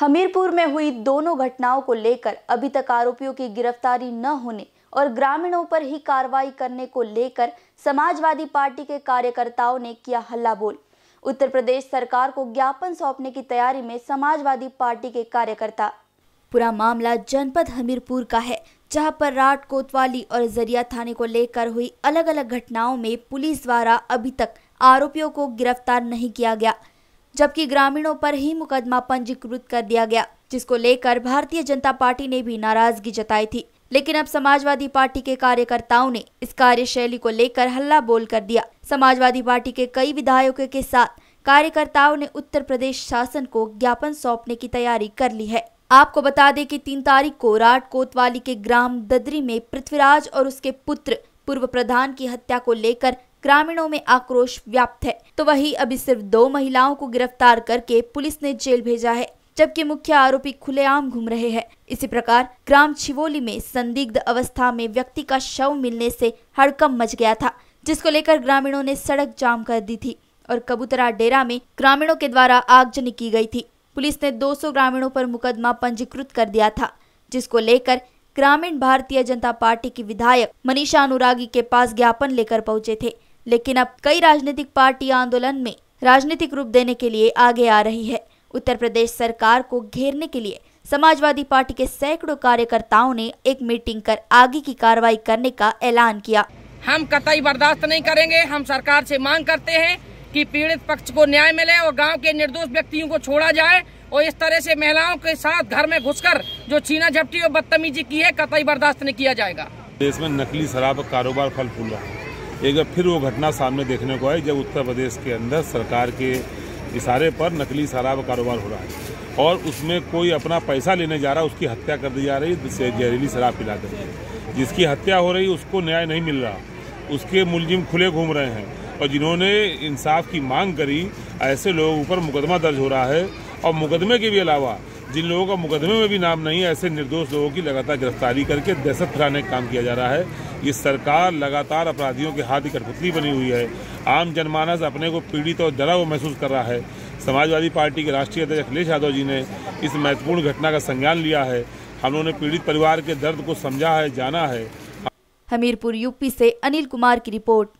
हमीरपुर में हुई दोनों घटनाओं को लेकर अभी तक आरोपियों की गिरफ्तारी न होने और ग्रामीणों पर ही कार्रवाई करने को लेकर समाजवादी पार्टी के कार्यकर्ताओं ने किया हल्ला बोल उत्तर प्रदेश सरकार को ज्ञापन सौंपने की तैयारी में समाजवादी पार्टी के कार्यकर्ता पूरा मामला जनपद हमीरपुर का है जहां पर राट कोतवाली और जरिया थाने को लेकर हुई अलग अलग घटनाओं में पुलिस द्वारा अभी तक आरोपियों को गिरफ्तार नहीं किया गया जबकि ग्रामीणों पर ही मुकदमा पंजीकृत कर दिया गया जिसको लेकर भारतीय जनता पार्टी ने भी नाराजगी जताई थी लेकिन अब समाजवादी पार्टी के कार्यकर्ताओं ने इस कार्यशैली को लेकर हल्ला बोल कर दिया समाजवादी पार्टी के कई विधायकों के साथ कार्यकर्ताओं ने उत्तर प्रदेश शासन को ज्ञापन सौंपने की तैयारी कर ली है आपको बता दें कि तीन तारीख को राट कोतवाली के ग्राम ददरी में पृथ्वीराज और उसके पुत्र पूर्व प्रधान की हत्या को लेकर ग्रामीणों में आक्रोश व्याप्त है तो वही अभी सिर्फ दो महिलाओं को गिरफ्तार करके पुलिस ने जेल भेजा है जबकि मुख्य आरोपी खुलेआम घूम रहे हैं इसी प्रकार ग्राम छिवोली में संदिग्ध अवस्था में व्यक्ति का शव मिलने से हड़कम मच गया था जिसको लेकर ग्रामीणों ने सड़क जाम कर दी थी और कबूतरा डेरा में ग्रामीणों के द्वारा आगजनी की गई थी पुलिस ने 200 ग्रामीणों पर मुकदमा पंजीकृत कर दिया था जिसको लेकर ग्रामीण भारतीय जनता पार्टी की विधायक मनीषा अनुरागी के पास ज्ञापन लेकर पहुंचे थे लेकिन अब कई राजनीतिक पार्टी आंदोलन में राजनीतिक रूप देने के लिए आगे आ रही है उत्तर प्रदेश सरकार को घेरने के लिए समाजवादी पार्टी के सैकड़ों कार्यकर्ताओं ने एक मीटिंग कर आगे की कार्रवाई करने का ऐलान किया हम कतई बर्दाश्त नहीं करेंगे हम सरकार से मांग करते हैं कि पीड़ित पक्ष को न्याय मिले और गांव के निर्दोष व्यक्तियों को छोड़ा जाए और इस तरह से महिलाओं के साथ घर में घुसकर जो छीना झपटी और बदतमीजी की है कतई बर्दाश्त नहीं किया जाएगा देश में नकली शराब कारोबार फल फूल रहा है एक बार फिर वो घटना सामने देखने को आई जब उत्तर प्रदेश के अंदर सरकार के इशारे पर नकली शराब कारोबार हो रहा है और उसमें कोई अपना पैसा लेने जा रहा है उसकी हत्या कर दी जा रही है जहरीली शराब पिला कर जिसकी हत्या हो रही उसको न्याय नहीं मिल रहा उसके मुलजिम खुले घूम रहे हैं और जिन्होंने इंसाफ की मांग करी ऐसे लोगों पर मुकदमा दर्ज हो रहा है और मुकदमे के भी अलावा जिन लोगों का मुकदमे में भी नाम नहीं है ऐसे निर्दोष लोगों की लगातार गिरफ्तारी करके दहशत फैलाने का काम किया जा रहा है ये सरकार लगातार अपराधियों के हाथ की कठपुतली बनी हुई है आम जनमानस अपने को पीड़ित और डरा हुआ महसूस कर रहा है समाजवादी पार्टी के राष्ट्रीय अध्यक्ष अखिलेश यादव जी ने इस महत्वपूर्ण घटना का संज्ञान लिया है हम लोगों ने पीड़ित परिवार के दर्द को समझा है जाना है हमीरपुर यूपी से अनिल कुमार की रिपोर्ट